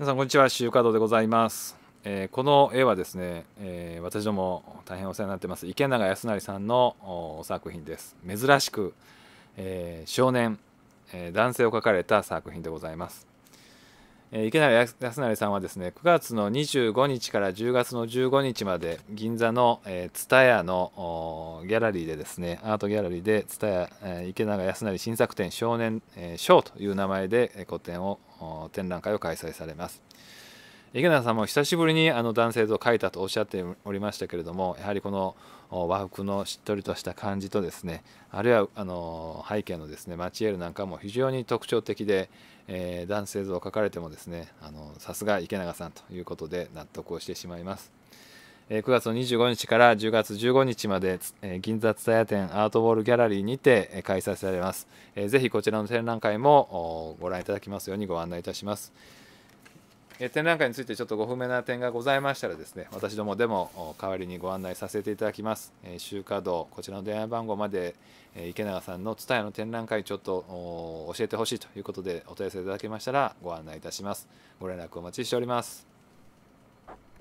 皆さんこんにちは、週華堂でございます。えー、この絵はですね、えー、私ども大変お世話になってます池永康成さんの作品です。珍しく、えー、少年、え男性を描かれた作品でございます。池成康成さんはですね9月の25日から10月の15日まで銀座の蔦屋、のギャラリーでですねアートギャラリーで蔦屋、え池永康成新作展「少年ショー」という名前で個展を展覧会を開催されます。池田さんも久しぶりにあの男性像を描いたとおっしゃっておりましたけれどもやはりこの和服のしっとりとした感じとですねあるいはあの背景のですねマチエールなんかも非常に特徴的で、えー、男性像を描かれてもですねさすが池永さんということで納得をしてしまいます。9月25日から10月15日まで銀座蔦屋店アートボールギャラリーにて開催されます。ぜひこちらの展覧会もご覧いただきますようにご案内いたします。え展覧会についてちょっとご不明な点がございましたらですね私どもでも代わりにご案内させていただきますえ集華道こちらの電話番号までえ池永さんの蔦屋の展覧会ちょっと教えてほしいということでお問い合わせいただけましたらご案内いたしますご連絡お待ちしております